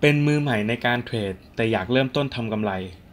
เป็นมือใหม่ในการเทรดแต่อยากเริ่มต้นทำกำไร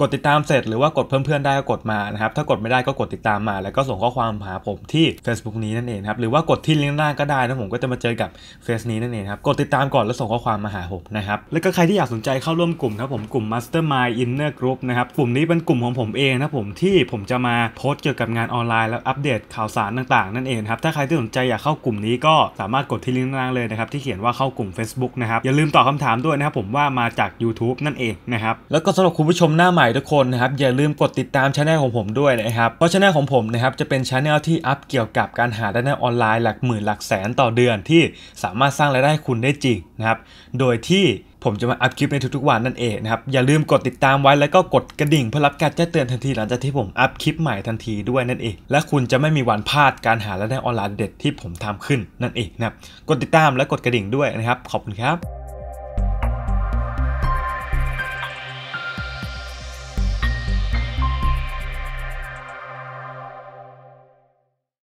กดติดตามเสร็จหรือว่ากดเพิ่มเพื่อนได้ก็กดมานะครับถ้ากดไม่ได้ก็กดติดตามมา แล้วก็ส่งข้อความหาผมที่ Facebook นี้นั่นเองครับ หรือว่ากดที่ลิงก์ล่างก็ได้นะผมก็จะมาเจอกับเฟซนี้นั่นเองครับกดติดตามก่อนแล้วส่งข้อความมาหาผมนะครับ แล้วก็ใครที่อยากสนใจเข้าร่วมกลุ่มครับผมกลุ่ม Mastermind Inner Group นะครับกลุ่มนี้เป็นกลุ่มของผมเองนะผมที่ผมจะมาโพสต์เกี่ยวกับงานออนไลน์แล้วอัปเดตข่าวสารต่างๆ นั่นเองครับถ้าใครที่สนใจอยากเข้ากลุ่มนี้ก็สามารถกดที่ลิงก์ล่างเลยนะครับที่เขียนว่าเข้ากลุ่ม Facebook นะครับอย่าลืมตอบคาถามด้วยนะครับผมว่ามาจาก YouTube นั่นเองนะครับแล้วก็สำหรับคุณผู้ชมหน้าใหม่ทุกคนนะครับอย่าลืมกดติดตามช่องของผมด้วยนะครับ เพราะช่องของผมนะครับจะเป็นช่องที่อัพเกี่ยวกับการหารายได้ออนไลน์หลักหมื่นหลักแสนต่อเดือนที่สามารถสร้างรายได้คุณได้จริงนะครับโดยที่ผมจะมาอัพคลิปในทุกๆวันนั่นเองนะครับอย่าลืมกดติดตามไว้แล้วก็กดกระดิ่งเพื่อรับการแจ้งเตือนทันทีหลังจากที่ผมอัพคลิปใหม่ทันทีด้วยนั่นเอง และคุณจะไม่มีวันพลาดการหารายได้ออนไลน์เด็ดที่ผมทำขึ้นนั่นเองนะครับกดติดตามและกดกระดิ่งด้วยนะครับ ขอบคุณครับ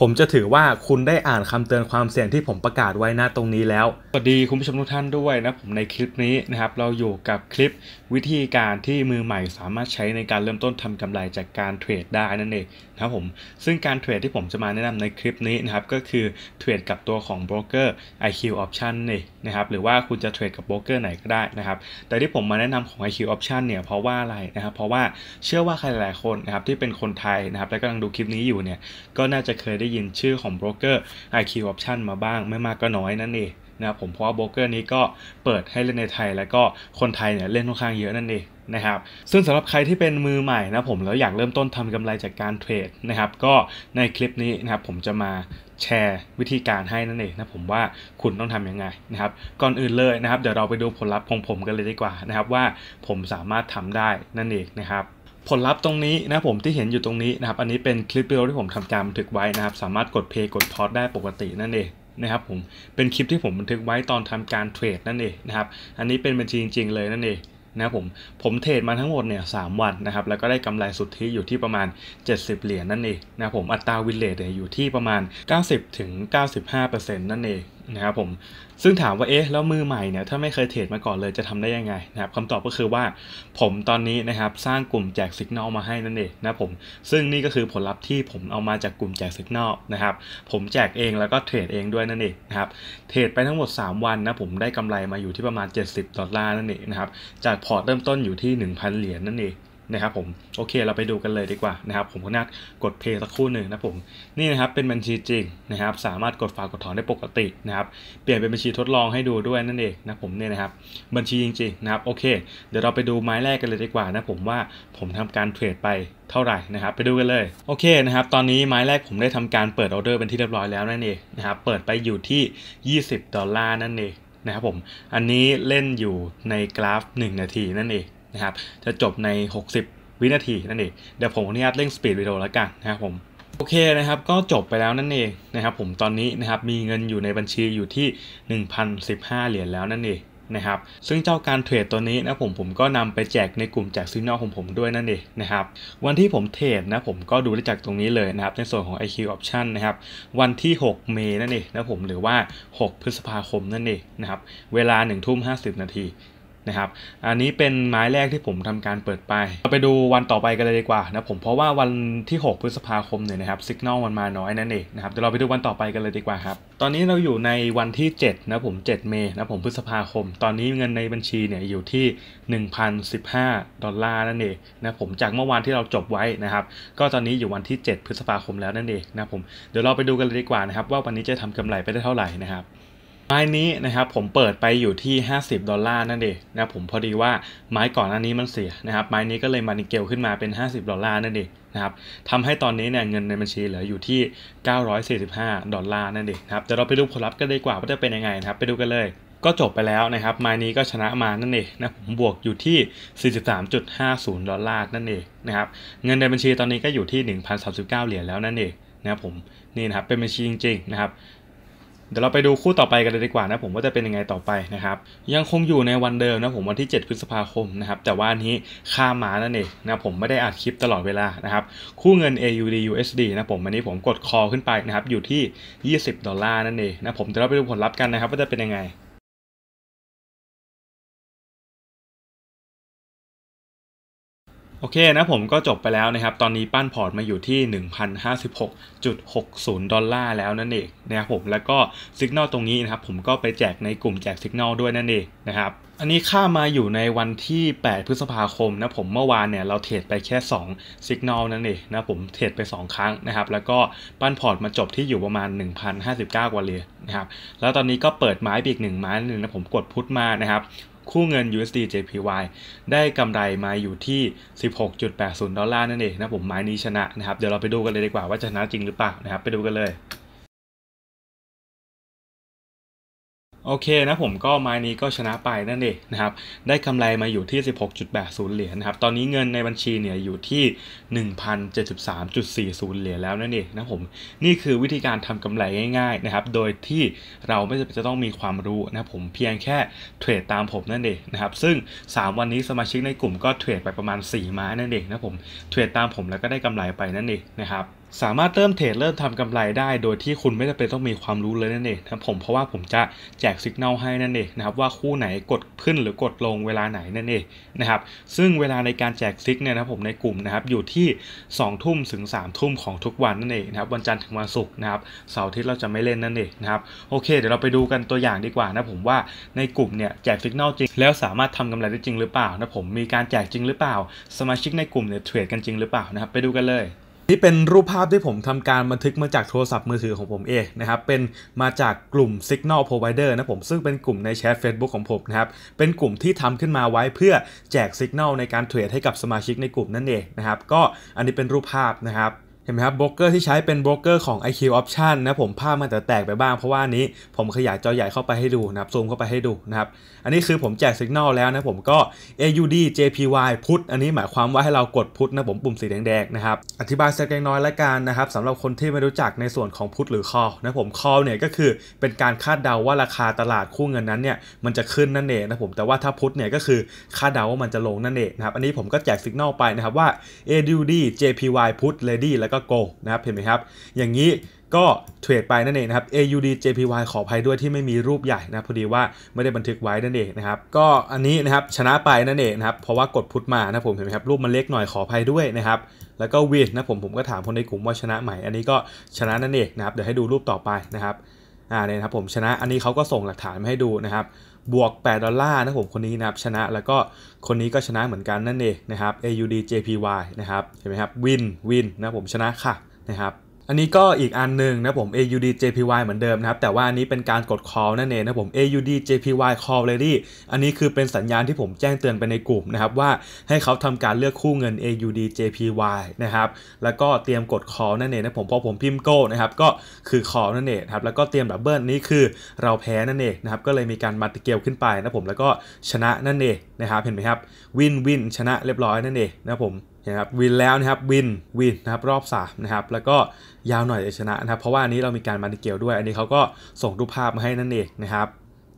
ผมจะถือว่าคุณได้อ่านคำเตือนความเสี่ยงที่ผมประกาศไว้หน้าตรงนี้แล้ว สวัสดีคุณผู้ชมทุกท่านด้วยนะผมในคลิปนี้นะครับเราอยู่กับคลิปวิธีการที่มือใหม่สามารถใช้ในการเริ่มต้นทำกำไรจากการเทรดได้นั่นเองนะครับผมซึ่งการเทรดที่ผมจะมาแนะนำในคลิปนี้นะครับก็คือเทรดกับตัวของโบรกเกอร์ IQ Option นี่นะครับหรือว่าคุณจะเทรดกับโบรกเกอร์ไหนก็ได้นะครับแต่ที่ผมมาแนะนำของ IQ Option เนี่ยเพราะว่าอะไรนะครับเพราะว่าเชื่อว่าใครหลายคนนะครับที่เป็นคนไทยนะครับและกำลังดูคลิปนี้อยู่เนี่ยก็น่าจะเคยได้ได้ยินชื่อของโบรกเกอร์ IQ Option มาบ้างไม่มากก็น้อยนั่นเองนะครับผมเพราะว่าโบรกเกอร์นี้ก็เปิดให้เล่นในไทยแล้วก็คนไทยเนี่ยเล่นค่อนข้างเยอะนั่นเองนะครับซึ่งสำหรับใครที่เป็นมือใหม่นะผมแล้วอยากเริ่มต้นทำกำไรจากการเทรดนะครับก็ในคลิปนี้นะครับ ผมจะมาแชร์วิธีการให้นั่นเองนะผมว่าคุณต้องทำยังไงนะครับก่อนอื่นเลยนะครับเดี๋ยวเราไปดูผลลัพธ์ของผมกันเลยดีกว่านะครับ ว่าผมสามารถทำได้นั่นเองนะครับผลลัพธ์ตรงนี้นะผมที่เห็นอยู่ตรงนี้นะครับอันนี้เป็นคลิปวิดีโอที่ผมทำการบันทึกไว้นะครับสามารถกดเพย์กดพอดได้ปกตินั่นเองนะครับผมเป็นคลิปที่ผมบันทึกไว้ตอนทำการเทรดนั่นเองนะครับอันนี้เป็นบัญชีจริงๆเลยนั่นเองนะผมผมเทรดมาทั้งหมดเนี่ยสวันนะครับแล้วก็ได้กำไรสุทธิอยู่ที่ประมาณ 70เหรียญนั่นเองนะผมอัตราวินเลทอยู่ที่ประมาณ 90-95%นั่นเองนะครับผมซึ่งถามว่าเอ๊ะแล้วมือใหม่เนี่ยถ้าไม่เคยเทรดมาก่อนเลยจะทำได้ยังไงนะครับคำตอบก็คือว่า ผมตอนนี้นะครับสร้างกลุ่มแจกสัญญาณมาให้นั่นเองนะผมซึ่งนี่ก็คือผลลัพธ์ที่ผมเอามาจากกลุ่มแจกสัญญาณนะครับผมแจกเองแล้วก็เทรดเองด้วยนั่นเองนะครับเทรดไปทั้งหมด 3 วันนะผมได้กำไรมาอยู่ที่ประมาณ 70ดอลลาร์นั่นเองนะครับจากพอร์ตเริ่มต้นอยู่ที่ 1,000เหรียญนั่นเองนะครับผมโอเคเราไปดูกันเลยดีกว่านะครับผมขอนัดกดเพย์สักครู่หนึ่งนะผมนี่นะครับเป็นบัญชีจริงนะครับสามารถกดฝากกดถอนได้ปกตินะครับเปลี่ยนเป็นบัญชีทดลองให้ดูด้วยนั่นเองนะผมเนี่ยนะครับบัญชีจริงๆนะครับโอเค เดี๋ยวเราไปดูไม้แรกกันเลยดีกว่านะผมว่าผมทำการเทรดไปเท่าไหร่นะครับไปดูกันเลยโอเคนะครับตอนนี้ไม้แรกผมได้ทำการเปิดออเดอร์เป็นที่เรียบร้อยแล้วนั่นเองนะครับเปิดไปอยู่ที่ 20ดอลลาร์นั่นเองนะครับผมอันนี้เล่นอยู่ในกราฟ 1 นาทีนั่นเองะครับจะจบใน 60 วินาทีนั่นเอง เดี๋ยวผมอนุญาตเร่งสปีดวิดีโอแล้วกันนะครับผมโอเคนะครับ ก็จบไปแล้วนั่นเองนะครับผมตอนนี้นะครับมีเงินอยู่ในบัญชีอยู่ที่ 1,015 เหรียญแล้วนั่นเองนะครับซึ่งเจ้าการเทรดตัวนี้นะผมผมก็นำไปแจกในกลุ่มแจกซีนอลของผมด้วยนั่นเองนะครับ วันที่ผมเทรดนะผมก็ดูได้จากตรงนี้เลยนะครับในส่วนของ IQ Option นะครับวันที่ 6 เมนั่นเองนะผมหรือว่า 6 พฤษภาคมนั่นเองนะครับเวลา 1 ทุ่ม 50 นาทีนะครับ อันนี้เป็นไม้แรกที่ผมทำการเปิดไป เราไปดูวันต่อไปกันเลยดีกว่านะผม เพราะว่าวันที่ 6 พฤษภาคมเนี่ยนะครับสัญญาณมันมาน้อยนั่นเองนะครับ เดี๋ยวเราไปดูวันต่อไปกันเลยดีกว่าครับ ตอนนี้เราอยู่ในวันที่7นะผม 7 เมษนะผมพฤษภาคม ตอนนี้เงินในบัญชีเนี่ยอยู่ที่ 1,015ดอลลาร์นั่นเองนะผม จากเมื่อวานที่เราจบไว้นะครับ ก็ตอนนี้อยู่วันที่ 7 พฤษภาคมแล้วนั่นเองนะผม เดี๋ยวเราไปดูกันเลยดีกว่านะครับว่าวันนี้จะทำกำไรไปได้เท่าไหร่นะครับไม้นี้นะครับผมเปิดไปอยู่ที่50ดอลลาร์นั่นเองนะผมพอดีว่าไม้ก่อนอันนี้มันเสียนะครับ ไม้นี้ก็เลยมานิเกลขึ้นมาเป็น50ดอลลาร์นั่นเองนะครับทำให้ตอนนี้เนี่ยเงินในบัญชีเหลืออยู่ที่ 945ดอลลาร์นั่นเองนะครับเดี๋ยวเราไปดูผลลัพธ์กันดีกว่าว่าจะเป็นยังไงนะครับไปดูกันเลย ก็จบไปแล้วนะครับไม้นี้ก็ชนะมานั่นเองนะผมบวกอยู่ที่43.50ดอลลาร์นั่นเองนะครับเงินในบัญชีตอนนี้ก็อยู่ที่1,039 เหรียญแล้วนั่นเองนะครับผมนี่นะครับเป็นบัญชีจริง ๆ นะครับเดี๋ยวเราไปดูคู่ต่อไปกันเลยดีกว่านะผมว่าจะเป็นยังไงต่อไปนะครับยังคงอยู่ในวันเดิมนะผมวันที่ 7 พฤษภาคมนะครับแต่ว่านี้ข้ามมานั่นเองนะผมไม่ได้อัดคลิปตลอดเวลานะครับคู่เงิน AUD USD นะผมวันนี้ผมกดคอขึ้นไปนะครับอยู่ที่20ดอลลาร์นั่นเองนะผมเดี๋ยวเราไปดูผลลัพธ์กันนะครับว่าจะเป็นยังไงโอเคนะผมก็จบไปแล้วนะครับตอนนี้ปั้นพอร์ตมาอยู่ที่ 1,056.60ดอลลาร์แล้วนั่นเองนะครับผมแล้วก็สัญญาณตรงนี้นะครับผมก็ไปแจกในกลุ่มแจกสัญญาณด้วยนั่นเองนะครับอันนี้ข้ามาอยู่ในวันที่ 8 พฤษภาคมนะผมเมื่อวานเนี่ยเราเทรดไปแค่2 s ั g n a l นั่นเองนะผมเทรดไป 2 ครั้งนะครับแล้วก็ปั้นพอร์ตมาจบที่อยู่ประมาณ 1,059กว่าเลยนะครับแล้วตอนนี้ก็เปิดไม้อีกหนึ่งไม้หนึ่งนะผมกดพุทมานะครับคู่เงิน USD JPY ได้กำไรมาอยู่ที่ 16.80 ดอลลาร์นั่นเองนะผม ไม้นี้ชนะนะครับ เดี๋ยวเราไปดูกันเลยดีกว่าว่าชนะจริงหรือเปล่านะครับไปดูกันเลยโอเคนะผมก็ไม้นี้ก็ชนะไปนั่นเองนะครับได้กำไรมาอยู่ที่ 16.80 เหรียญนะครับตอนนี้เงินในบัญชีเนี่ยอยู่ที่ 1,073.40 เหรียญแล้วนั่นเองนะผมนี่คือวิธีการทำกำไรง่ายๆนะครับโดยที่เราไม่จำเป็นจะต้องมีความรู้นะผมเพียงแค่เทรดตามผมนั่นเองนะครับซึ่ง 3 วันนี้สมาชิกในกลุ่มก็เทรดไปประมาณ 4 ไม้นั่นเองนะผมเทรดตามผมแล้วก็ได้กำไรไปนั่นเองนะครับสามารถเริ่มเทรดเริ่มทำกำไรได้โดยที่คุณไม่จำเป็นต้องมีความรู้เลยนั่นเองนะผมเพราะว่าผมจะแจกสัญญาณให้นั่นเองนะครับว่าคู่ไหนกดขึ้นหรือกดลงเวลาไหนนั่นเองนะครับซึ่งเวลาในการแจกซิกเนี่ยนะผมในกลุ่มนะครับอยู่ที่2ทุ่มถึง3ทุ่มของทุกวันนั่นเองนะครับวันจันทร์ถึงวันศุกร์นะครับเสาร์อาทิตย์เราจะไม่เล่นนั่นเองนะครับโอเค เดี๋ยวเราไปดูกันตัวอย่างดีกว่านะผมว่าในกลุ่มเนี่ยแจกสัญญาณจริงแล้วสามารถทำกำไรได้จริงหรือเปล่านะผมมีการแจกจริงหรือเปล่า สมาชิกในกลุ่มเนี่ยเทรดกันจริงหรือเปล่านะครับไปดูกันเลยนี่เป็นรูปภาพที่ผมทำการบันทึกมาจากโทรศัพท์มือถือของผมเองนะครับ เป็นมาจากกลุ่ม Signal Provider นะผมซึ่งเป็นกลุ่มในแชท Facebook ของผมนะครับ เป็นกลุ่มที่ทำขึ้นมาไว้เพื่อแจก Signal ในการเทรดให้กับสมาชิกในกลุ่มนั่นเองนะครับ ก็อันนี้เป็นรูปภาพนะครับเห็นไหมครับโบรกเกอร์ที่ใช้เป็นโบรกเกอร์ของ IQ Option นะผมภาพมันจะแตกไปบ้างเพราะว่านี้ผมขยายจอใหญ่เข้าไปให้ดูนะครับ ซูมเข้าไปให้ดูนะครับ อันนี้คือผมแจกสัญญาณแล้วนะผมก็ AUD JPY พุทอันนี้หมายความว่าให้เรากดพุทนะผมปุ่มสีแดงๆนะครับอธิบายสักเล็กน้อยละกันนะครับสำหรับคนที่ไม่รู้จักในส่วนของพุทหรือคอนะผมคอเนี่ยก็คือเป็นการคาดเดาว่าราคาตลาดคู่เงินนั้นเนี่ยมันจะขึ้นนั่นเองนะผมแต่ว่าถ้าพุทเนี่ยก็คือคาดเดาว่ามันจะลงนั่นเองนะครับอันนี้ผมก็แจกสัญญาณไปนะครับว่า AUD JPY พุท Lady แล้วก็ก็โกนะครับ เห็นไหมครับอย่างนี้ก็เทรดไปนั่นเองนะครับ AUD JPY ขออภัยด้วยที่ไม่มีรูปใหญ่นะพอดีว่าไม่ได้บันทึกไว้นั่นเองนะครับก็อันนี้นะครับชนะไปนั่นเองนะครับเพราะว่ากดพุทมานะผมเห็นไหมครับรูปมันเล็กหน่อยขออภัยด้วยนะครับแล้วก็วินนะผมผมก็ถามคนในกลุ่มว่าชนะใหม่อันนี้ก็ชนะนั่นเองนะครับเดี๋ยวให้ดูรูปต่อไปนะครับอ่าเนี่ยครับผมชนะอันนี้เขาก็ส่งหลักฐานมาให้ดูนะครับบวก 8 ดอลลาร์นะผมคนนี้นะครับชนะแล้วก็คนนี้ก็ชนะเหมือนกันนั่นเองนะครับ AUD JPY นะครับเห็นไหมครับ วิน วิน นะผมชนะค่ะนะครับอันนี้ก็อีกอันหนึ่งนะผม AUD JPY เหมือนเดิมนะครับแต่ว่าอันนี้เป็นการกด call นั่นเองนะผม AUD JPY call ready อันนี้คือเป็นสัญญาณที่ผมแจ้งเตือนไปในกลุ่มนะครับว่าให้เขาทำการเลือกคู่เงิน AUD JPY นะครับแล้วก็เตรียมกด call นั่นเองนะผมพอผมพิมพ์ go นะครับก็คือ call นั่นเองครับแล้วก็เตรียมดับเบิลนี้คือเราแพ้นั่นเองนะครับก็เลยมีการมาติเกลขึ้นไปนะผมแล้วก็ชนะนั่นเองนะครับเห็นไหมครับวินวินชนะเรียบร้อยนั่นเองนะผมนะครับวินแล้วนะครับวินวินนะครับรอบ3นะครับแล้วก็ยาวหน่อยจะชนะนะครับเพราะว่าอันนี้เรามีการมาติเกลด้วยอันนี้เขาก็ส่งรูปภาพมาให้นั่นเองนะครับ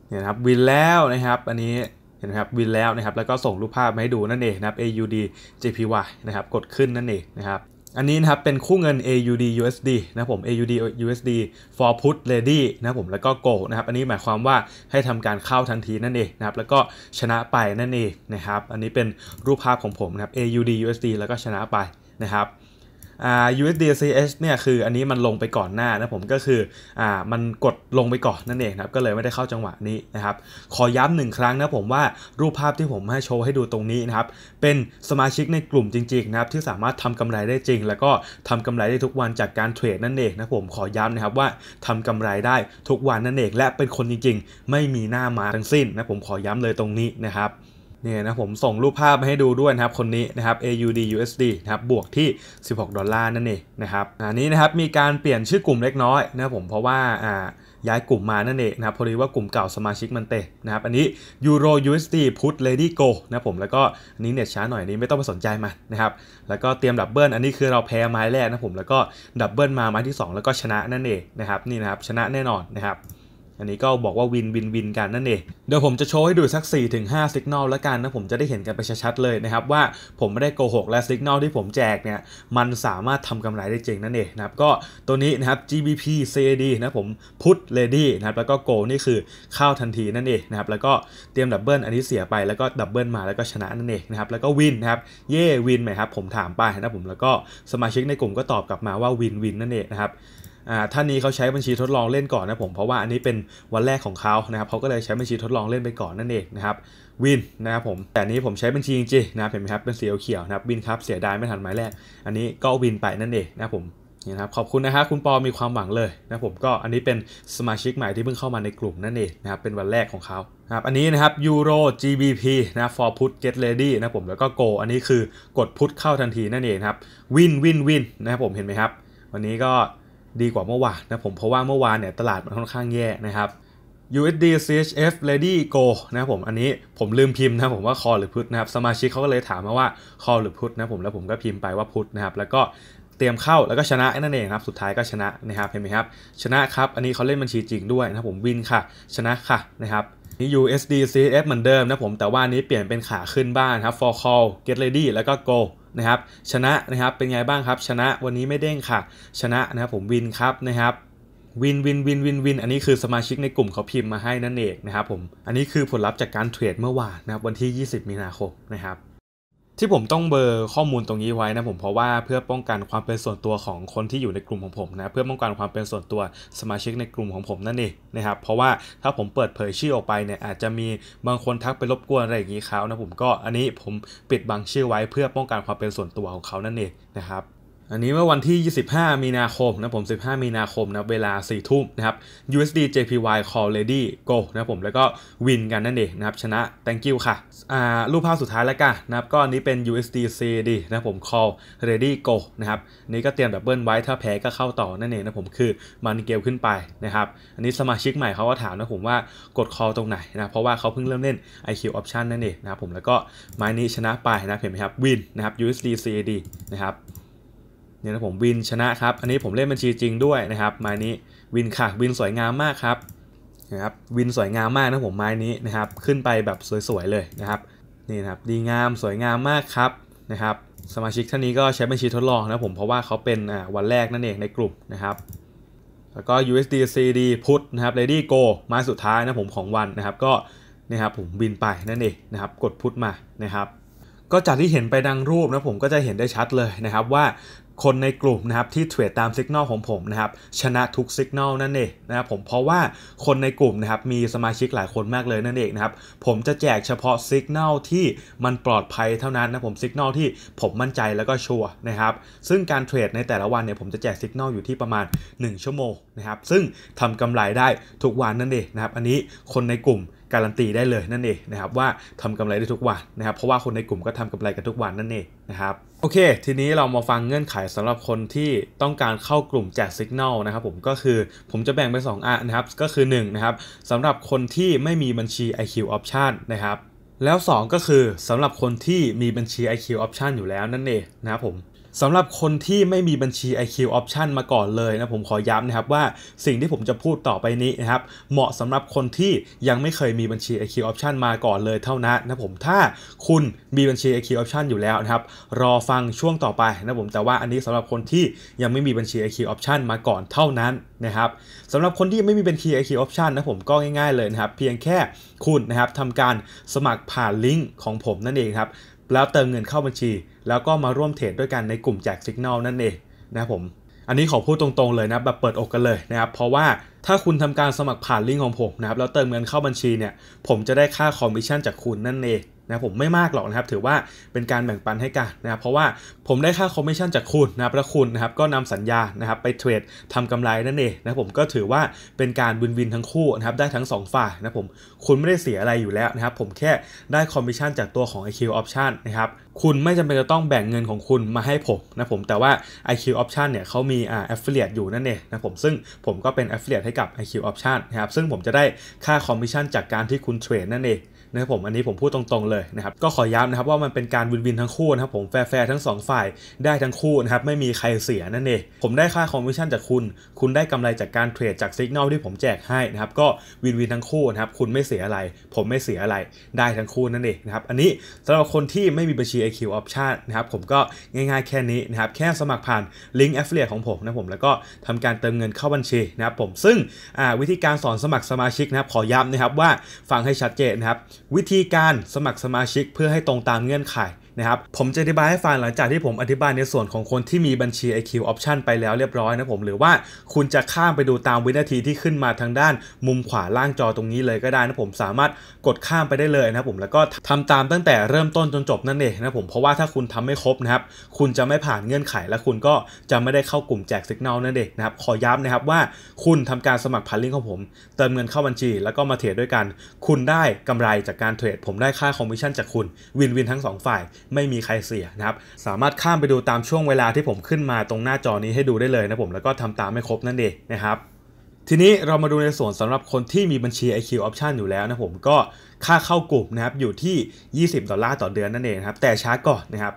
เนี่ยนะครับวินแล้วนะครับ อันนี้เห็นไหมครับวินแล้วนะครับ แล้วก็ส่งรูปภาพมาให้ดูนั่นเองนะครับ AUD JPY นะครับกดขึ้นนั่นเองนะครับอันนี้นะครับ เป็นคู่เงิน AUD USD นะผม AUD USD for put ready นะผมแล้วก็ go นะครับ อันนี้หมายความว่าให้ทำการเข้าทันทีนั่นเองนะครับแล้วก็ชนะไปนั่นเองนะครับ อันนี้เป็นรูปภาพของผมนะครับ AUD USD แล้วก็ชนะไปนะครับ่า USDCH เนี่ยคืออันนี้มันลงไปก่อนหน้านะผมก็คืออ่ามันกดลงไปก่อนนั่นเองครับก็เลยไม่ได้เข้าจังหวะนี้นะครับขอย้ำหนึ่งครั้งนะผมว่ารูปภาพที่ผมให้โชว์ให้ดูตรงนี้นะครับเป็นสมาชิกในกลุ่มจริง ๆนะครับ ที่สามารถทำกำไรได้จริง แล้วก็ทำกำไรได้ทุกวันจากการเทรดนั่นเองนะผมขอย้ำนะครับว่าทำกำไรได้ทุกวันนั่นเอง และเป็นคนจริง ๆ ไม่มีหน้ามาทั้งสิ้นนะผมขอย้ำเลยตรงนี้นะครับเนี่ยนะผมส่งรูปภาพมาให้ดูด้วยนะครับคนนี้นะครับ AUD USD นะครับบวกที่ 16 ดอลลาร์นั่นเองนะครับอันนี้นะครับมีการเปลี่ยนชื่อกลุ่มเล็กน้อยนะผมเพราะว่าอ่าย้ายกลุ่มมานั่นเองนะครับพอดีว่ากลุ่มเก่าสมาชิกมันเตะนะครับอันนี้ Euro USD Put Lady Go นะผมแล้วก็อันนี้เน็ตช้าหน่อยนี้ไม่ต้องไปสนใจมันนะครับแล้วก็เตรียมดับเบิลอันนี้คือเราแพ้ไม้แรกนะผมแล้วก็ดับเบิลมาไม้ที่ 2 แล้วก็ชนะนั่นเองนะครับนี่นะครับชนะแน่นอนนะครับอันนี้ก็บอกว่าวินวินวินกันนั่นเองเดี๋ยวผมจะโชว์ให้ดูสัก4่ถึงห้าสัญญาณแล้วกันนะผมจะได้เห็นกันไปชัดๆเลยนะครับ ว่าผมไม่ได้โกหกและสัญญาณที่ผมแจกเนี่ย มันสามารถทำกำไรได้จริงนั่นเองนะครับก็ตัวนี้นะครับ GBP CAD นะผมพุทเลดี้นะครับแล้วก็โก นี่คือเข้าทันทีนั่นเองนะครับแล้วก็เตรียมดับเบิลอันนี้เสียไปแล้วก็ดับเบิลมาแล้วก็ชนะนั่นเองนะครับแล้วก็วินนะครับเย่วินไหมครับผมถามไปนะผมแล้วก็สมาชิกในกลุ่มก็ตอบกลับมาว่าวินวินนั่นเองนะครับ่า ท่านนี้เขาใช้บัญชีทดลองเล่นก่อนนะผม เพราะว่าอันนี้เป็นวันแรกของเขานะครับเขาก็เลยใช้บัญชีทดลองเล่นไปก่อนนั่นเองนะครับ วินนะครับผม แต่นี้ผมใช้บัญชีจริงๆนะ เห็นไหมครับ เป็นสีเขียวนะครับ วินครับ เสียดายไม่ทันหมายแรก อันนี้ก็วินไปนั่นเองนะผมนี่ครับ ขอบคุณนะครับคุณปอมีความหวังเลยนะผม ก็อันนี้เป็นสมาชิกใหม่ที่เพิ่งเข้ามาในกลุ่มนั่นเองนะครับ เป็นวันแรกของเขาครับ อันนี้นะครับ Euro GBP นะ for put get ready นะผม แล้วก็ go อันนี้คือกดพุทเข้าทันทีนั่นเองครับวินวินวินนะครับผมเห็นไหมครับวันนี้ก็ดีกว่าเมื่อวานนะผมเพราะว่าเมื่อวานเนี่ยตลาดมันค่อนข้างแย่นะครับ USD CHF Lady Go นะผมอันนี้ผมลืมพิมพ์นะผมว่าคอหรือพุทนะครับสมาชิกเขาก็เลยถามมาว่าคอหรือพุทนะผมแล้วผมก็พิมพ์ไปว่าพุทนะครับแล้วก็เตรียมเข้าแล้วก็ชนะนั่นเองครับสุดท้ายก็ชนะนะครับเห็นไหมครับชนะครับอันนี้เขาเล่นบัญชีจริงด้วยนะผมวินค่ะ ชนะค่ะนะครับนี่ USD CHF เหมือนเดิมนะผมแต่ว่านี้เปลี่ยนเป็นขาขึ้นบ้างครับ for call get ready แล้วก็ go นะครับชนะนะครับเป็นไงบ้างครับ ชนะวันนี้ไม่เด้งค่ะ ชนะนะครับผมวินครับนะครับ วินวินวินวินวินอันนี้คือสมาชิกในกลุ่มเขาพิมพ์มาให้นั่นเองนะครับ ผมอันนี้คือผลลัพธ์จากการเทรดเมื่อวานนะครับวันที่ 20มีนาคมนะครับที่ผมต้องเบอร์ข้อมูลตรงนี้ไว้นะผมเพราะว่าเพื่อป้องกันความเป็นส่วนตัวของคนที่อยู่ในกลุ่มของผมนะ เพื่อป้องกันความเป็นส่วนตัวสมาชิกในกลุ่มของผมนั่นเองนะครับเพราะว่าถ้าผมเปิดเผยชื่อออกไปเนี่ยอาจจะมีบางคนทักไปรบกวนอะไรอย่างนี้เขานะผมก็อันนี้ผมปิดบังชื่อไว้เพื่อป้องกันความเป็นส่วนตัวของเขานั่นเองนะครับอันนี้เมื่อวันที่ 25 มีนาคม นะผม 15 มีนาคมนะเวลา 4 ทุ่มนะครับ USD JPY Call Lady Go นะผมแล้วก็วินกันนั่นเองนะครับ ชนะ thank you ค่ะ อ่ารูปภาพสุดท้ายแล้วกันนะครับ ก็อันนี้เป็น USD CAD นะผม Call Ready Go นะครับนี่ก็เตรียมแบบเบิลไว้ถ้าแพ้ก็เข้าต่อนั่นเองนะผมคือมันเกลขึ้นไปนะครับ อันนี้สมาชิกใหม่เขาก็ถามนะผมว่ากด Call ตรงไหนนะเพราะว่าเขาเพิ่งเริ่มเล่น IQ Option นั่นเองนะครับผมแล้วก็ไม้นี้ชนะไปนะเห็นไหมครับวินนะครับ USD CAD นะครับเนี่ยนะผมวินชนะครับอันนี้ผมเล่นบัญชีจริงด้วยนะครับไม้นี้วินค่ะวินสวยงามมากครับนะครับวินสวยงามมากนะผมไม้นี้นะครับขึ้นไปแบบสวยๆเลยนะครับนี่นะครับดีงามสวยงามมากครับนะครับสมาชิกท่านนี้ก็ใช้บัญชีทดลองนะผมเพราะว่าเขาเป็นวันแรกนั่นเองในกลุ่มนะครับแล้วก็ USDCD put นะครับ Lady Go มาสุดท้ายนะผมของวันนะครับก็นี่ครับผมบินไปนั่นเองนะครับกด put มานะครับ ก็จากที่เห็นไปดังรูปนะผมก็จะเห็นได้ชัดเลยนะครับว่าคนในกลุ่มนะครับที่เทรดตามสัญญาณของผมนะครับชนะทุกสัญญาณนั่นเองนะครับผมเพราะว่าคนในกลุ่มนะครับมีสมาชิกหลายคนมากเลยนั่นเองนะครับผมจะแจกเฉพาะสัญญาณที่มันปลอดภัยเท่านั้นนะผมสัญญาณที่ผมมั่นใจแล้วก็ชัวร์นะครับซึ่งการเทรดในแต่ละวันเนี่ยผมจะแจกสัญญาณอยู่ที่ประมาณ 1 ชั่วโมงนะครับซึ่งทำกำไรได้ทุกวันนั่นเองนะครับอันนี้คนในกลุ่มการันตีได้เลยนั่นเองนะครับว่าทำกำไรได้ทุกวันนะครับเพราะว่าคนในกลุ่มก็ทำกำไรกันทุกวันนั่นเองนะครับโอเคทีนี้เรามาฟังเงื่อนไขสำหรับคนที่ต้องการเข้ากลุ่มแจกสัญญาณนะครับผมก็คือผมจะแบ่งเป็น2ออันะครับก็คือ1นะครับสำหรับคนที่ไม่มีบัญชี IQ Option นะครับแล้ว 2 ก็คือสำหรับคนที่มีบัญชี IQ Option อยู่แล้วนั่นเองนะครับผมสำหรับคนที่ไม่มีบัญชี IQ Option มาก่อนเลยนะผมขอย้ำนะครับว่าสิ่งที่ผมจะพูดต่อไปนี้นะครับเหมาะสำหรับคนที่ยังไม่เคยมีบัญชี IQ Option มาก่อนเลยเท่านั้นนะผมถ้าคุณมีบัญชี IQ Option อยู่แล้วนะครับรอฟังช่วงต่อไปนะผมแต่ว่าอันนี้สำหรับคนที่ยังไม่มีบัญชี IQ Option มาก่อนเท่านั้นนะครับสำหรับคนที่ไม่มีบัญชี IQ Option นะผมก็ง่ายๆเลยนะครับเพียงแค่คุณนะครับทำการสมัครผ่านลิงก์ของผมนั่นเองครับแล้วเติมเงินเข้าบัญชี แล้วก็มาร่วมเทรดด้วยกันในกลุ่มแจกสัญญาณนั่นเอง นะครับผม อันนี้ขอพูดตรงๆเลยนะแบบเปิดอกกันเลยนะครับ เพราะว่าถ้าคุณทำการสมัครผ่านลิงก์ของผมนะครับแล้วเติมเงินเข้าบัญชีเนี่ยผมจะได้ค่าคอมมิชชั่นจากคุณนั่นเองนะผมไม่มากหรอกนะครับถือว่าเป็นการแบ่งปันให้กันนะครับเพราะว่าผมได้ค่าคอมมิชชั่นจากคุณนะครับและคุณนะครับก็นำสัญญานะครับไปเทรดทำกำไรนั่นเองนะผมก็ถือว่าเป็นการวินวินทั้งคู่นะครับได้ทั้ง2ฝ่ายนะผมคุณไม่ได้เสียอะไรอยู่แล้วนะครับผมแค่ได้คอมมิชชั่นจากตัวของ IQ Option นะครับคุณไม่จำเป็นจะต้องแบ่งเงินของคุณมาให้ผมนะผมแต่ว่า IQ Option เนี่ยเขามีอ่าแอฟเฟ i ียตอยู่นั่นเองนะผมซึ่งผมก็เป็นแอฟเฟ i ียตให้กับ IQ Option นะครับซึ่งผมจะได้ค่าคอมมิชชั่นจากการที่คุณเทรดนั่นเองนะครับผมอันนี้ผมพูดตรงๆเลยนะครับ ก็ขอย้ำนะครับว่ามันเป็นการวินวินทั้งคู่นะครับ ผมแฟร์ทั้ง2ฝ่ายได้ทั้งคู่นะครับไม่มีใครเสียนั่นเองผมได้ค่าคอมมิชชั่นจากคุณคุณได้กำไรจากการเทรดจากสัญญาณที่ผมแจกให้นะครับก็วินวินทั้งคู่นะครับคุณไม่เสียอะไร ผมไม่เสียอะไร ได้ทั้งคู่นั่นเองนะครับอันนี้สำหรับคนที่ไม่มีบัญชี IQ Option นะครับผมก็ง่ายๆ แค่นี้นะครับแค่สมัครผ่านลิงก์ Affiliate ของผมนะผมแล้วก็ทำการเติมเงินเข้าบัญชีนะครับ ผมซึ่งวิธีการสอนสมัครสมาชิกนะครับ ขอย้ำนะครับว่าฟังให้ชัดเจนนะครับวิธีการสมัครสมาชิกเพื่อให้ตรงตามเงื่อนไขนะครับผมจะอธิบายให้ฟังหลังจากที่ผมอธิบายในส่วนของคนที่มีบัญชี IQ Option ไปแล้วเรียบร้อยนะผมหรือว่าคุณจะข้ามไปดูตามวินาทีที่ขึ้นมาทางด้านมุมขวาล่างจอตรงนี้เลยก็ได้นะผมสามารถกดข้ามไปได้เลยนะผมแล้วก็ทำตามตั้งแต่เริ่มต้นจนจบนั่นเองนะผมเพราะว่าถ้าคุณทำไม่ครบนะครับคุณจะไม่ผ่านเงื่อนไขและคุณก็จะไม่ได้เข้ากลุ่มแจกสัญญาณนั่นเองนะครับขอย้ำนะครับว่าคุณทำการสมัครผ่านลิงก์ของผมเติมเงินเข้าบัญชี แล้วก็มาเทรดด้วยกัน คุณได้กำไรจากการเทรดผมได้ค่าคอมมิชชั่นจากคุณวินวินทั้ง2ฝ่ายไม่มีใครเสียนะครับ สามารถข้ามไปดูตามช่วงเวลาที่ผมขึ้นมาตรงหน้าจอนี้ให้ดูได้เลยนะผม แล้วก็ทำตามให้ครบนั่นเองนะครับ ทีนี้เรามาดูในส่วนสำหรับคนที่มีบัญชี IQ Option อยู่แล้วนะผมก็ค่าเข้ากลุ่มนะครับอยู่ที่ 20 ดอลลาร์ต่อเดือนนั่นเองครับ แต่ช้าก่อนนะครับ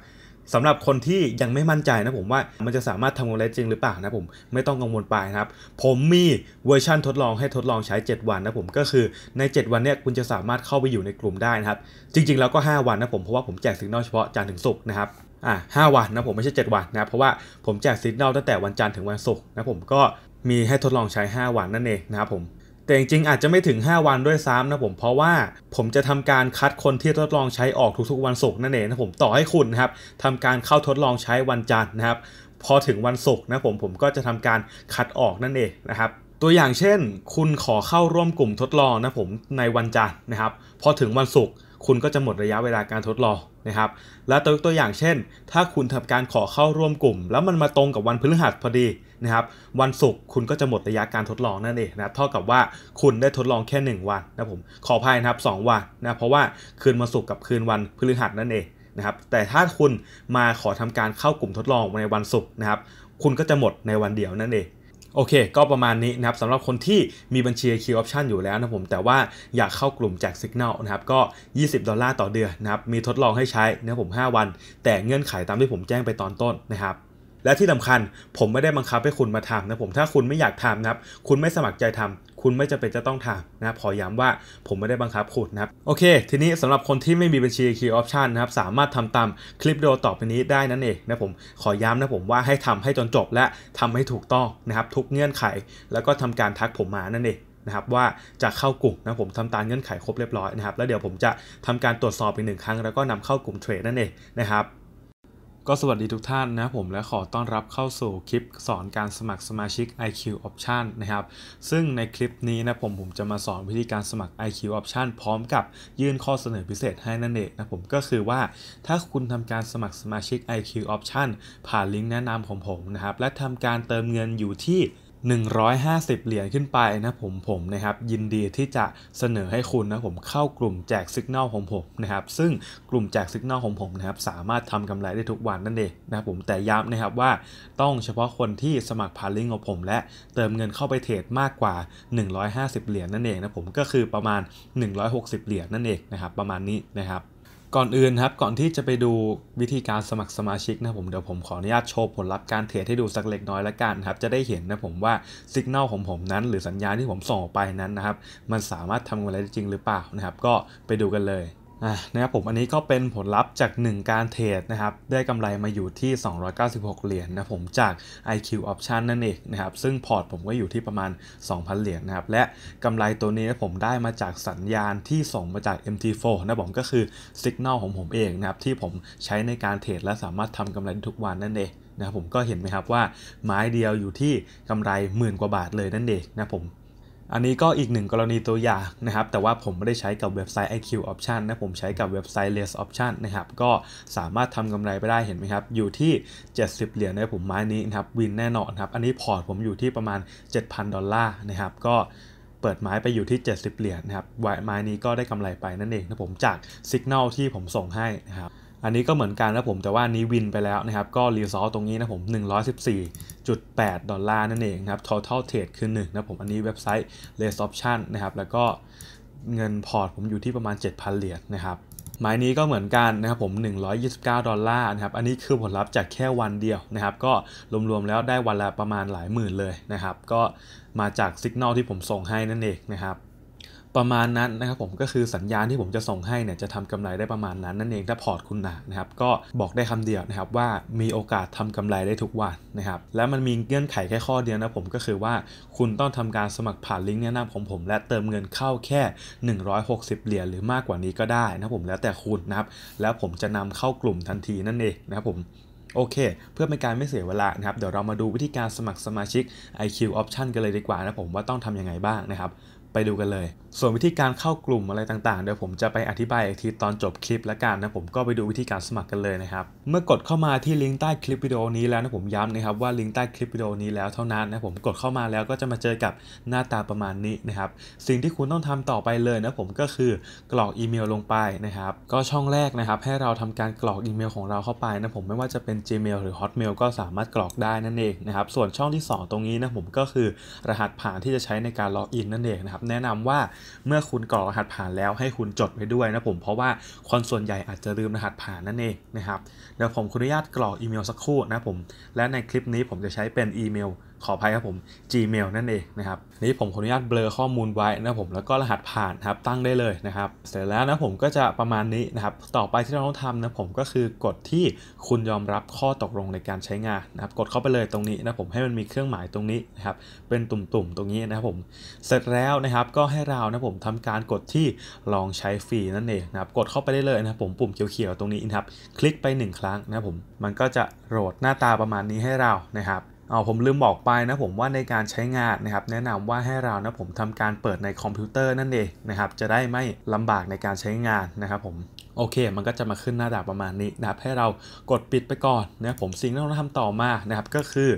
สำหรับคนที่ยังไม่มั่นใจนะผมว่ามันจะสามารถทำานไรจริงหรือเปล่านะผมไม่ต้องกังวลไปนะครับผมมีเวอร์ชั่นทดลองให้ทดลองใช้ 7 วันนะผมก็คือใน 7 วันเนี้ยคุณจะสามารถเข้าไปอยู่ในกลุ่มได้นะครับจริง ๆแล้วก็5วันนะผมเพราะว่าผมแจกสิงนอกเฉพาะจันทร์ถึงศุกร์นะครับอ่าห้าวันนะผมไม่ใช่7วันนะเพราะว่าผมแจกสิงนอกตั้งแต่วันจันทร์ถึงวันศุกร์นะผมก็มีให้ทดลองใช้ 5 วันนั่นเองนะครับผมแต่จริงๆอาจจะไม่ถึง 5 วันด้วยซ้ำนะผม เพราะว่าผมจะทำการคัดคนที่ทดลองใช้ออกทุกๆ วันศุกร์นั่นเองนะผมต่อให้คุณนะครับทำการเข้าทดลองใช้วันจันทร์นะครับพอถึงวันศุกร์นะผมผมก็จะทำการคัดออกนั่นเองนะครับตัวอย่างเช่น คุณขอเข้าร่วมกลุ่มทดลองนะผมในวันจันทร์นะครับพอถึงวันศุกร์คุณก็จะหมดระยะเวลาการทดลองนะครับและตัวตัวอย่างเช่น ถ้าคุณทำการขอเข้าร่วมกลุ่มแล้วมันมาตรงกับวันพฤหัสพอดีนะครับวันศุกร์คุณก็จะหมดระยะการทดลองนั่นเองนะเท่ากับว่าคุณได้ทดลองแค่ 1 วันนะผม ขออภัยนะครับ2วันนะเพราะว่าคืนวันศุกร์กับคืนวันพฤหัสนั่นเองนะครับแต่ถ้าคุณมาขอทำการเข้ากลุ่มทดลองในวันศุกร์นะครับคุณก็จะหมดในวันเดียวนั่นเองโอเค ก็ประมาณนี้นะครับสำหรับคนที่มีบัญชี Q Option อยู่แล้วนะผม แต่ว่าอยากเข้ากลุ่มแจก Signal นะครับก็ 20 ดอลลาร์ต่อเดือนนะครับมีทดลองให้ใช้นะผม 5 วัน แต่เงื่อนไขตามที่ผมแจ้งไปตอนต้นนะครับ และที่สำคัญผมไม่ได้บังคับให้คุณมาทำนะผม ถ้าคุณไม่อยากทำนะครับ คุณไม่สมัครใจทำคุณไม่จำเป็นจะต้องทำนะครับ ขอย้ำว่าผมไม่ได้บังคับคุณนะครับ โอเค ทีนี้สำหรับคนที่ไม่มีบัญชีคีย์ออปชันนะครับ สามารถทำตามคลิปโดอต่อไปนี้ได้นั่นเองนะผม ขอย้ำนะผมว่าให้ทำให้จนจบ และทำให้ถูกต้องนะครับ ทุกเงื่อนไข แล้วก็ทำการทักผมมานั่นเองนะครับว่าจะเข้ากลุ่มนะผมทำตามเงื่อนไขครบเรียบร้อยนะครับแล้วเดี๋ยวผมจะทำการตรวจสอบอีกหนึ่งครั้งแล้วก็นำเข้ากลุ่มเทรดนั่นเองนะครับก็สวัสดีทุกท่านนะผมและขอต้อนรับเข้าสู่คลิปสอนการสมัครสมาชิก IQ Option นะครับ ซึ่งในคลิปนี้นะผมผมจะมาสอนวิธีการสมัคร IQ Option พร้อมกับยื่นข้อเสนอพิเศษให้นั่นเองนะผมก็คือว่าถ้าคุณทำการสมัครสมาชิก IQ Option ผ่านลิงก์แนะนำของผมนะครับ และทำการเติมเงินอยู่ที่150 เหรียญขึ้นไปนะผมผมนะครับ ยินดีที่จะเสนอให้คุณนะผมเข้ากลุ่มแจกสัญญาณของผมนะครับซึ่งกลุ่มแจกสัญญาณของผมนะครับสามารถทำกำไรได้ทุกวันนั่นเองนะผมแต่ย้ำนะครับว่าต้องเฉพาะคนที่สมัครพาลิงของผมและเติมเงินเข้าไปเทรดมากกว่า 150 เหรียญนั่นเองนะผมก็คือประมาณ 160 เหรียญนั่นเองนะครับ ประมาณนี้นะครับก่อนอื่นครับก่อนที่จะไปดูวิธีการสมัครสมาชิกนะผมเดี๋ยวผมขออนุญาตโชว์ผลลัพธ์การเทรดให้ดูสักเล็กน้อยละกันครับจะได้เห็นนะผมว่าสัญญาณของผมนั้น หรือสัญญาณที่ผมส่งออกไปนั้นนะครับ มันสามารถทำอะไรได้จริงหรือเปล่านะครับก็ไปดูกันเลยนะครับผมอันนี้ก็เป็นผลลัพธ์จาก 1 การเทรดนะครับได้กำไรมาอยู่ที่ 296 เหรียญนนะผมจาก IQ Option นั่นเองนะครับซึ่งพอร์ตผมก็อยู่ที่ประมาณ 2,000 เหรียญนนะครับและกำไรตัวนี้ผมได้มาจากสัญญาณที่ส่งมาจาก MT4 นะผมก็คือ Signal ของผมเองนะครับที่ผมใช้ในการเทรดและสามารถทำกำไรทุกวันนั่นเองนะครับผมก็เห็นไหมครับว่าไม้เดียวอยู่ที่กำไรหมื่นกว่าบาทเลยนั่นเองนะผมอันนี้ก็อีกหนึ่งกรณีตัวอย่างนะครับ แต่ว่าผมไม่ได้ใช้กับเว็บไซต์ IQ Option นะผมใช้กับเว็บไซต์ Less Option นะครับ ก็สามารถทำกำไรไปได้เห็นไหมครับ อยู่ที่ 70 เหรียญในผมไม้นี้นะครับวินแน่นอนครับอันนี้พอร์ตผมอยู่ที่ประมาณ 7,000 ดอลลาร์นะครับ ก็เปิดไม้ไปอยู่ที่ 70 เหรียญนะครับไม้นี้ก็ได้กำไรไปนั่นเองนะผมจากสัญญาณที่ผมส่งให้นะครับอันนี้ก็เหมือนกันนะผมแต่ว่านี้วินไปแล้วนะครับ ก็รีซอสตรงนี้นะผม 114.8 ดอลลาร์นั่นเองครับ total trade คือ1นะผมอันนี้เว็บไซต์ r ลสอ option นะครับแล้วก็เงินพอร์ตผมอยู่ที่ประมาณ7,000เหรียญนะครับหมายนี้ก็เหมือนกันนะครับผม 129 ดอลลาร์นะครับอันนี้คือผลลัพธ์จากแค่วันเดียวนะครับ ก็รวมๆแล้วได้วันละประมาณหลายหมื่นเลยนะครับ ก็มาจากสัญญาณที่ผมส่งให้นั่นเองนะครับประมาณนั้นนะครับผมก็คือสัญญาณที่ผมจะส่งให้เนี่ยจะทำกำไรได้ประมาณนั้นนั่นเองถ้าพอร์ตคุณหนานะครับก็บอกได้คำเดียวนะครับว่ามีโอกาสทำกำไรได้ทุกวันนะครับและมันมีเงื่อนไขแค่ข้อเดียวนะผมก็คือว่าคุณต้องทำการสมัครผ่านลิงก์แนะนำของผมและเติมเงินเข้าแค่ 160 เหรียญหรือมากกว่านี้ก็ได้นะผมแล้วแต่คุณนะครับแล้วผมจะนำเข้ากลุ่มทันทีนั่นเองนะครับผมโอเค เพื่อเป็นการไม่เสียเวลานะครับเดี๋ยวเรามาดูวิธีการสมัครสมาชิก IQ Option กันเลยดีกว่านะผมว่าต้องทำยังไงบ้างนะครับ ไปดูกันเลยส่วนวิธีการเข้ากลุ่มอะไรต่างๆ เดี๋ยวผมจะไปอธิบายอีกทีตอนจบคลิปแล้วกันนะผมก็ไปดูวิธีการสมัครกันเลยนะครับเมื่อกดเข้ามาที่ลิงก์ใต้คลิปวิดีโอนี้แล้วนะผมย้ำนะครับว่าลิงก์ใต้คลิปวิดีโอนี้แล้วเท่านั้นนะผมกดเข้ามาแล้วก็จะมาเจอกับหน้าตาประมาณนี้นะครับสิ่งที่คุณต้องทำต่อไปเลยนะผมก็คือกรอกอีเมล ลงไปนะครับก็ช่องแรกนะครับ ให้เราทำการกรอกอีเมลของเราเข้าไปนะผมไม่ว่าจะเป็น Gmail หรือ Hotmail ก็สามารถกรอกได้นั่นเองนะครับส่วนช่องที่ 2 ตรงนี้นะผมก็คือรหัสผ่านที่จะใช้ในการล็อกอินนั่นเองนะครับแนะนำว่าเมื่อคุณกรอกรหัสผ่านแล้วให้คุณจดไว้ด้วยนะผม เพราะว่าคนส่วนใหญ่อาจจะลืมรหัสผ่านนั่นเองนะครับเดี๋ยวผมขออนุญาตกรอกอีเมลสักครู่นะผม และในคลิปนี้ผมจะใช้เป็นอีเมลขออภัยครับผม Gmail นั่นเองนะครับนี้ผมขออนุญาตเบลอข้อมูลไว้นะผมแล้วก็รหัสผ่านครับตั้งได้เลยนะครับ เสร็จแล้วนะผมก็จะประมาณนี้นะครับ ต่อไปที่เราต้องทำนะ ผมก็คือกดที่คุณยอมรับข้อตกลงในการใช้งานนะครับ กดเข้าไปเลยตรงนี้นะผมให้มันมีเครื่องหมายตรงนี้นะครับ เป็นตุ่มๆตรงนี้นะผม เสร็จแล้วนะครับ ก็ให้เรานะผมทำการกดที่ลองใช้ฟรีนั่นเองนะครับ กดเข้าไปได้เลยนะผมปุ่มเขียวๆตรงนี้นะครับ คลิกไป 1 ครั้งนะผม มันก็จะโหลดหน้าตาประมาณนี้ให้เรานะครับเอาผมลืมบอกไปนะผมว่าในการใช้งานนะครับ แนะนำว่าให้เรานะผมทำการเปิดในคอมพิวเตอร์นั่นเองนะครับ จะได้ไม่ลำบากในการใช้งานนะครับผมโอเคมันก็จะมาขึ้นหน้าดาบประมาณนี้นะครับให้เรากดปิดไปก่อนนะผมสิ่งที่เราทำต่อมานะครับ ก็คือ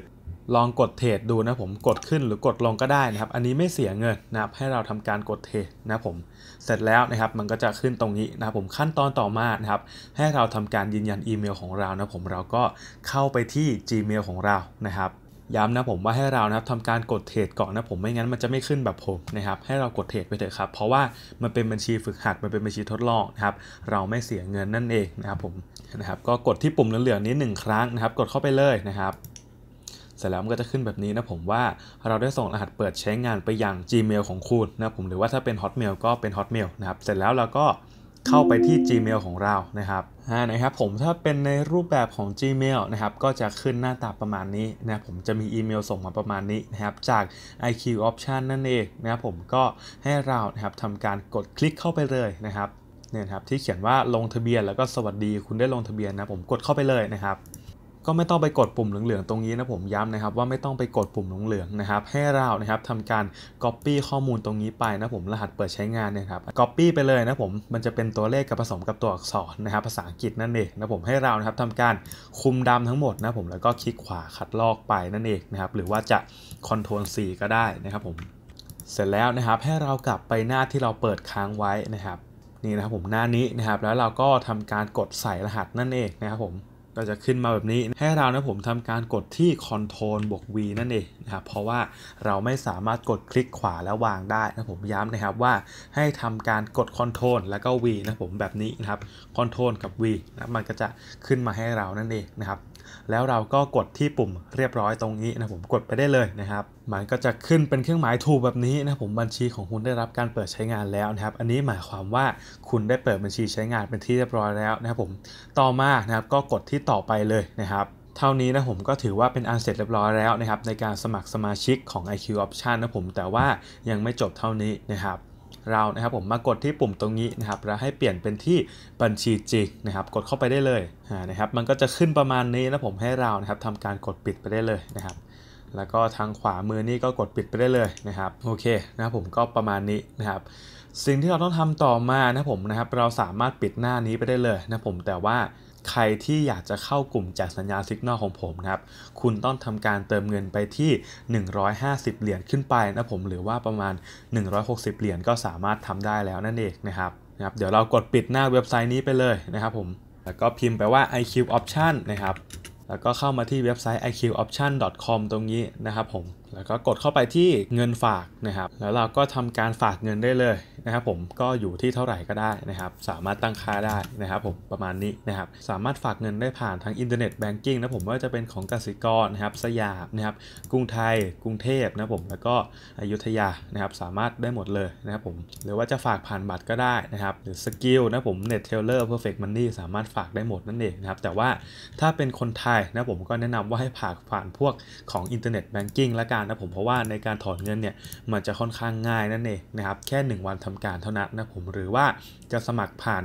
ลองกดเทรดดูนะผมกดขึ้นหรือกดลงก็ได้นะครับ อันนี้ไม่เสียเงินนะครับ ให้เราทำการกดเทรดนะผม เสร็จแล้วนะครับมันก็จะขึ้นตรงนี้นะผมขั้นตอนต่อมานะครับ ให้เราทำการยืนยันอีเมลของเรานะผมเราก็เข้าไปที่ Gmail ของเรานะครับ ย้ำนะผมว่าให้เรานะครับทำการกดเทรดก่อนนะผมไม่งั้นมันจะไม่ขึ้นแบบผมนะครับ ให้เรากดเทรดไปเถอะครับเพราะว่ามันเป็นบัญชีฝึกหัดมันเป็นบัญชีทดลองนะครับเราไม่เสียเงินนั่นเองนะครับผมนะครับ ก็กดที่ปุ่มเหลืองๆนี้ 1 ครั้งนะครับ กดเข้าไปเลยนะครับเสร็จแล้วมันก็จะขึ้นแบบนี้นะผมว่าเราได้ส่งรหัสเปิดใช้งานไปยัง Gmail ของคุณนะผมหรือว่าถ้าเป็น Hotmail ก็เป็น Hotmail นะครับ เสร็จแล้วเราก็เข้าไปที่ Gmail ของเรานะครับอ่านะครับผมถ้าเป็นในรูปแบบของ Gmail นะครับ ก็จะขึ้นหน้าตาประมาณนี้นะผมจะมีอีเมลส่งมาประมาณนี้นะครับจาก IQ Option นั่นเองนะครับผมก็ให้เรานะครับทำการกดคลิกเข้าไปเลยนะครับเนี่ยครับ ที่เขียนว่าลงทะเบียน แล้วก็สวัสดี คุณได้ลงทะเบียนนะผมกดเข้าไปเลยนะครับก็ไม่ต้องไปกดปุ่มเหลืองๆตรงนี้นะผมย้ำนะครับ ว่าไม่ต้องไปกดปุ่มเหลืองๆนะครับ ให้เรานะครับทำการ Copy ข้อมูลตรงนี้ไปนะผมรหัสเปิดใช้งานเนี่ยครับ Copy ไปเลยนะผมมันจะเป็นตัวเลขกับผสมกับตัวอักษรนะครับภาษาอังกฤษนั่นเองนะผมให้เรานะครับทำการคุมดำทั้งหมดนะผมแล้วก็คลิกขวาคัดลอกไปนั่นเองนะครับหรือว่าจะ Ctrl C ก็ได้นะครับผมเสร็จแล้วนะครับ ให้เรากลับไปหน้าที่เราเปิดค้างไว้นะครับนี่นะครับผมหน้านี้นะครับ แล้วเราก็ทำการกดใส่รหัสนั่นเองนะครับผมก็จะขึ้นมาแบบนี้ให้เรานะผมทำการกดที่ Ctrl บวก V นั่นเองนะครับเพราะว่าเราไม่สามารถกดคลิกขวาแล้ววางได้นะผมย้ำนะครับว่า ให้ทำการกด Ctrl แล้วก็ V นะผมแบบนี้นะครับ Ctrl กับ V นะมันก็จะขึ้นมาให้เรานั่นเองนะครับแล้วเราก็กดที่ปุ่มเรียบร้อยตรงนี้นะผมกดไปได้เลยนะครับมันก็จะขึ้นเป็นเครื่องหมายถูกแบบนี้นะผมบัญชีของคุณได้รับการเปิดใช้งานแล้วนะครับ อันนี้หมายความว่าคุณได้เปิดบัญชีใช้งานเป็นที่เรียบร้อยแล้วนะครับผมต่อมานะครับก็กดที่ต่อไปเลยนะครับ เท่านี้นะผมก็ถือว่าเป็นอันเสร็จเรียบร้อยแล้วนะครับในการสมัครสมาชิกของ IQ Option นะผม แต่ว่ายังไม่จบเท่านี้นะครับเรานะครับผมมากดที่ปุ่มตรงนี้นะครับแล้วให้เปลี่ยนเป็นที่บัญชีจริงนะครับ กดเข้าไปได้เลยนะครับมันก็จะขึ้นประมาณนี้แล้วผมให้เรานะครับทำการกดปิดไปได้เลยนะครับแล้วก็ทางขวามือนี่ก็กดปิดไปได้เลยนะครับ โอเคนะครับผมก็ประมาณนี้นะครับสิ่งที่เราต้องทำต่อมานะผมนะครับเราสามารถปิดหน้านี้ไปได้เลยนะผมแต่ว่าใครที่อยากจะเข้ากลุ่มจากสัญญาซิกนอลของผมครับ คุณต้องทำการเติมเงินไปที่ 150 เหรียญขึ้นไปนะผม หรือว่าประมาณ 160 เหรียญก็สามารถทำได้แล้วนั่นเองนะครับนะครับ เดี๋ยวเรากดปิดหน้าเว็บไซต์นี้ไปเลยนะครับผม แล้วก็พิมพ์ไปว่า iq option นะครับ แล้วก็เข้ามาที่เว็บไซต์ iqoption.com ตรงนี้นะครับผมแล้วก็กดเข้าไปที่เงินฝากนะครับ แล้วเราก็ทำการฝากเงินได้เลยนะครับผมก็อยู่ที่เท่าไหร่ก็ได้นะครับ สามารถตั้งค่าได้นะครับผม ประมาณนี้นะครับ สามารถฝากเงินได้ผ่านทางอินเทอร์เน็ตแบงกิ้งนะผมว่าจะเป็นของกสิกรนะครับสยามนะครับ กรุงไทย กรุงเทพนะผม แล้วก็อยุธยานะครับ สามารถได้หมดเลยนะครับผม หรือว่าจะฝากผ่านบัตรก็ได้นะครับ หรือสกิลนะผมเน็ตเทเลอร์เพอร์เฟกต์มันนี่สามารถฝากได้หมดนั่นเองนะครับ แต่ว่าถ้าเป็นคนไทยนะผมก็แนะนำว่าให้ฝากผ่านพวกของอินเทอร์เน็ตแบงกิ้งละกันนะผมเพราะว่าในการถอนเงินเนี่ยมันจะค่อนข้างง่ายนั่นเองนะครับแค่ 1 วันทำการเท่านั้นนะผมหรือว่าจะสมัครผ่าน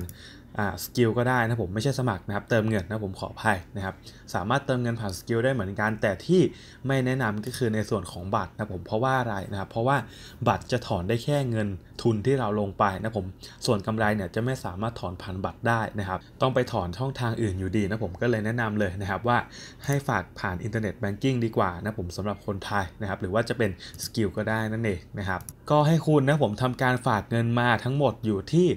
สกิลก็ได้นะผม ไม่ใช่สมัครนะครับเติมเงินนะผมขออภัยนะครับสามารถเติมเงินผ่านสกิลได้เหมือนกัน แต่ที่ไม่แนะนำก็คือในส่วนของบัตรนะผมเพราะว่าอะไรนะครับเพราะว่าบัตรจะถอนได้แค่เงินทุนที่เราลงไปนะผมส่วนกำไรเนี่ยจะไม่สามารถถอนผ่านบัตรได้นะครับต้องไปถอนช่องทางอื่นอยู่ดีนะผมก็เลยแนะนำเลยนะครับว่าให้ฝากผ่านอินเทอร์เน็ตแบงกิ้งดีกว่านะผมสำหรับคนไทยนะครับหรือว่าจะเป็นสกิลก็ได้นั่นเองนะครับก็ให้คุณนะผมทำการฝากเงินมาทั้งหมดอยู่ที่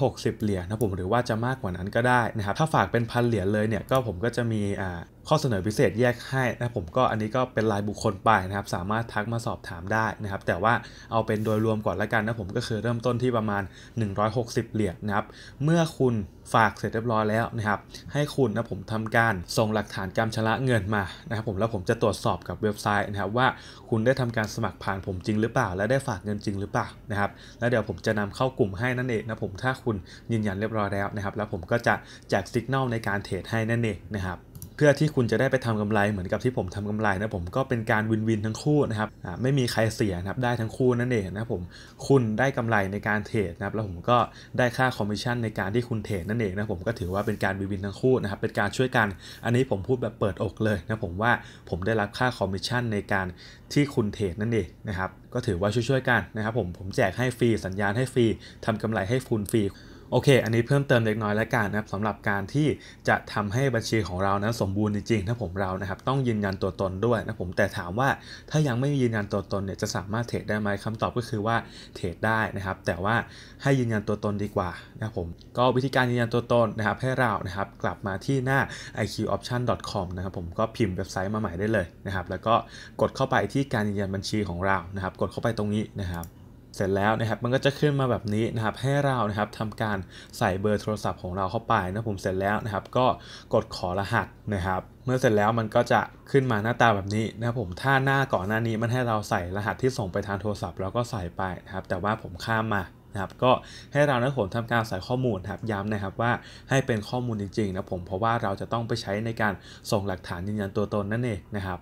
160 เหรียญนะผมหรือว่าจะมากกว่านั้นก็ได้นะครับถ้าฝากเป็นพันเหรียญเลยเนี่ย ก็ผมก็จะมีอ่าข้อเสนอพิเศษแยกให้นะผมก็อันนี้ก็เป็นรายบุคคลไปนะครับ สามารถทักมาสอบถามได้นะครับ แต่ว่าเอาเป็นโดยรวมก่อนละกันนะผมก็คือเริ่มต้นที่ประมาณ 160 เหรียญนะครับเมื่อคุณฝากเสร็จเรียบร้อยแล้วนะครับ ให้คุณนะผมทำการส่งหลักฐานการชำระเงินมานะครับผมแล้วผมจะตรวจสอบกับเว็บไซต์นะครับ ว่าคุณได้ทำการสมัครผ่านผมจริงหรือเปล่า และได้ฝากเงินจริงหรือเปล่านะครับแล้วเดี๋ยวผมจะนำเข้ากลุ่มให้นั่นเองนะผมถ้าคุณยืนยันเรียบร้อยแล้วนะครับ แล้วผมก็จะแจกสัญญาณในการเทรดให้นั่นเองนะครับเพื่อที่คุณจะได้ไปทำกำไรเหมือนกับที่ผมทำกำไรนะผมก็เป็นการวินวินทั้งคู่นะครับ ไม่มีใครเสียนะครับได้ทั้งคู่นั่นเองนะผมคุณได้กำไรในการเทรดนะครับแล้วผมก็ได้ค่าคอมมิชชั่นในการที่คุณเทรดนั่นเองนะผมก็ถือว่าเป็นการวินวินทั้งคู่นะครับ เป็นการช่วยกันอันนี้ผมพูดแบบเปิดอกเลยนะผมว่าผมได้รับค่าคอมมิชชั่นในการที่คุณเทรดนั่นเองนะครับก็ถือว่าช่วยๆกันนะครับผมผมแจกให้ฟรีสัญญาณให้ฟรีทำกำไรให้คุณฟรีโอเค อันนี้เพิ่มเติมเล็กน้อยแล้วกันนะครับสำหรับการที่จะทำให้บัญชีของเรานั้นสมบูรณ์จริง ๆ ถ้าผมเรานะครับต้องยืนยันตัวตนด้วยนะผมแต่ถามว่าถ้ายังไม่ยืนยันตัวตนเนี่ยจะสามารถเทรดได้ไหมคำตอบก็คือว่าเทรดได้นะครับ แต่ว่าให้ยืนยันตัวตนดีกว่านะผม ก็วิธีการยืนยันตัวตนนะครับ ให้เรานะครับกลับมาที่หน้า iqoption.com นะครับผมก็พิมพ์เว็บไซต์มาใหม่ได้เลยนะครับ แล้วก็กดเข้าไปที่การยืนยันบัญชีของเรานะครับ กดเข้าไปตรงนี้นะครับเสร็จแล้วนะครับ มันก็จะขึ้นมาแบบนี้นะครับ ให้เรานะครับทำการใส่เบอร์โทรศัพท์ของเราเข้าไป นะผมเสร็จแล้วนะครับ ก็กดขอรหัสนะครับ เมื่อเสร็จแล้วมันก็จะขึ้นมาหน้าตาแบบนี้นะผมถ้าหน้าก่อนหน้านี้มันให้เราใส่รหัสที่ส่งไปทางโทรศัพท์แล้วก็ใส่ไปนะครับ แต่ว่าผมข้ามมานะครับ ก็ให้เรานะผมทำการใส่ข้อมูลครับ ย้ำนะครับว่าให้เป็นข้อมูลจริงๆ นะผม เพราะว่าเราจะต้องไปใช้ในการส่งหลักฐานยืนยันตัวตนนั่นเองนะครับ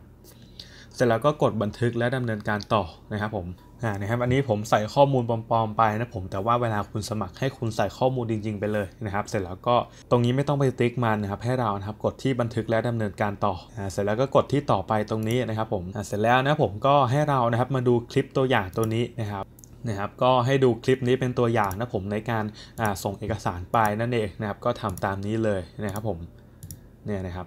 เสร็จแล้วก็กดบันทึกและดำเนินการต่อนะครับผมอ่านะครับ อันนี้ผมใส่ข้อมูลปลอมๆ ไปนะผมแต่ว่าเวลาคุณสมัครให้คุณใส่ข้อมูลจริงๆไปเลยนะครับ เสร็จแล้วก็ตรงนี้ไม่ต้องไปติ๊กมันนะครับให้เรานะครับกดที่บันทึกและดำเนินการต่ออ่าเสร็จแล้วก็กดที่ต่อไปตรงนี้นะครับผมอ่าเสร็จแล้วนะผมก็ให้เรานะครับมาดูคลิปตัวอย่างตัวนี้นะครับ นะครับ ก็ให้ดูคลิปนี้เป็นตัวอย่างนะ ผมในการส่งเอกสารไปนั่นเองนะครับ ก็ทำตามนี้เลยนะครับผมเนี่ยนะครับ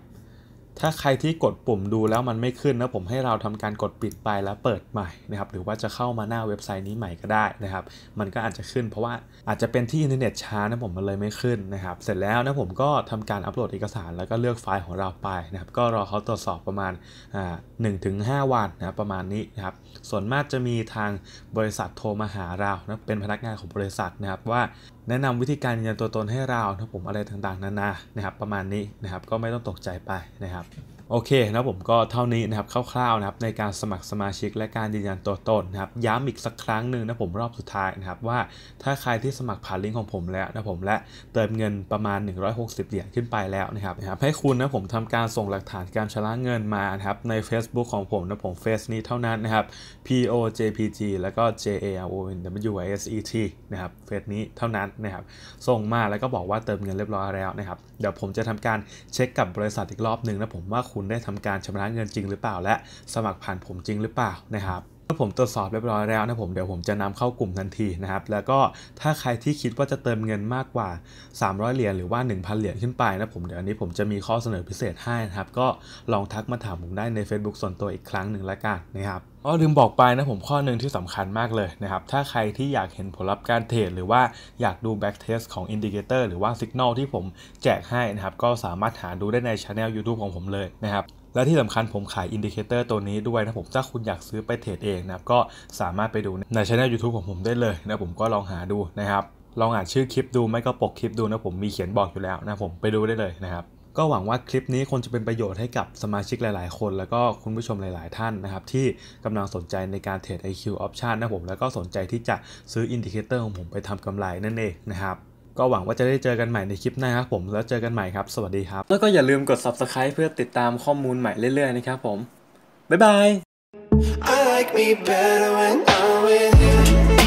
ถ้าใครที่กดปุ่มดูแล้วมันไม่ขึ้นนะผมให้เราทำการกดปิดไปแล้วเปิดใหม่นะครับหรือว่าจะเข้ามาหน้าเว็บไซต์นี้ใหม่ก็ได้นะครับ มันก็อาจจะขึ้นเพราะว่าอาจจะเป็นที่อินเทอร์เน็ตช้านะผมมันเลยไม่ขึ้นนะครับ เสร็จแล้วนะผมก็ทำการอัปโหลดเอกสารแล้วก็เลือกไฟล์ของเราไปนะครับ ก็รอเขาตรวจสอบประมาณหนึ่งถึงห้าวันนะประมาณนี้นะครับส่วนมากจะมีทางบริษัทโทรมาหาเรานะเป็นพนักงานของบริษัทนะครับ ว่าแนะนำวิธีการยืนยันตัวตนให้เรานะผมอะไรต่างๆนานานะครับ ประมาณนี้นะครับ ก็ไม่ต้องตกใจไปนะครับ have. โอเคนะผมก็เท่านี้นะครับคร่าวๆนะครับในการสมัครสมาชิกและการยืนยันตัวตนนะครับย้ำอีกสักครั้งหนึ่งนะผมรอบสุดท้ายนะครับว่าถ้าใครที่สมัครผ่านลิงก์ของผมแล้วนะผมและเติมเงินประมาณ 160 เหรียญขึ้นไปแล้วนะครับนะครับให้คุณนะผมทำการส่งหลักฐานการชำระเงินมานะครับใน Facebook ของผมนะผมเฟซนี้เท่านั้นนะครับ POJPG แล้วก็ JALONWISET นะครับเฟซนี้เท่านั้นนะครับส่งมาแล้วก็บอกว่าเติมเงินเรียบร้อยแล้วนะครับเดี๋ยวผมจะทำการเช็คกับบริษัทอีกรอบหนึ่งนะผมว่าคุณณได้ทำการชำระเงินจริงหรือเปล่าและสมัครผ่านผมจริงหรือเปล่านะครับเมื่อผมตรวจสอบเรียบร้อยแล้วนะผมเดี๋ยวผมจะนำเข้ากลุ่มทันทีนะครับ แล้วก็ถ้าใครที่คิดว่าจะเติมเงินมากกว่า 300 เหรียญหรือว่า 1,000 เหรียญขึ้นไป นะผมเดี๋ยวอันนี้ผมจะมีข้อเสนอพิเศษให้นะครับ ก็ลองทักมาถามผมได้ใน Facebook ส่วนตัวอีกครั้งหนึ่งละกันนะครับอ๋อลืมบอกไปนะผมข้อหนึ่งที่สำคัญมากเลยนะครับ ถ้าใครที่อยากเห็นผลลัพธ์การเทรดหรือว่าอยากดูแบ็กเทสของอินดิเคเตอร์หรือว่าสัญญาณที่ผมแจกให้นะครับ ก็สามารถหาดูได้ในช anel YouTube ของผมเลยนะครับและที่สำคัญผมขายอินดิเคเตอร์ตัวนี้ด้วยนะผมถ้าคุณอยากซื้อไปเทรดเองนะครับ ก็สามารถไปดูในช่องยูทูบของผมได้เลยนะผมก็ลองหาดูนะครับ ลองอ่านชื่อคลิปดูไม่ก็ปกคลิปดูนะผมมีเขียนบอกอยู่แล้วนะผมไปดูได้เลยนะครับ ก็หวังว่าคลิปนี้คงจะเป็นประโยชน์ให้กับสมาชิกหลายๆคน แล้วก็คุณผู้ชมหลายๆท่านนะครับที่กำลังสนใจในการเทรด IQ Option นะผม แล้วก็สนใจที่จะซื้ออินดิเคเตอร์ของผมไปทำกำไรนั่นเองนะครับก็หวังว่าจะได้เจอกันใหม่ในคลิปหน้าครับผมแล้วเจอกันใหม่ครับ สวัสดีครับ แล้วก็อย่าลืมกด subscribe เพื่อติดตามข้อมูลใหม่เรื่อยๆ นะครับผม บ๊ายบาย I like me better when I'm with you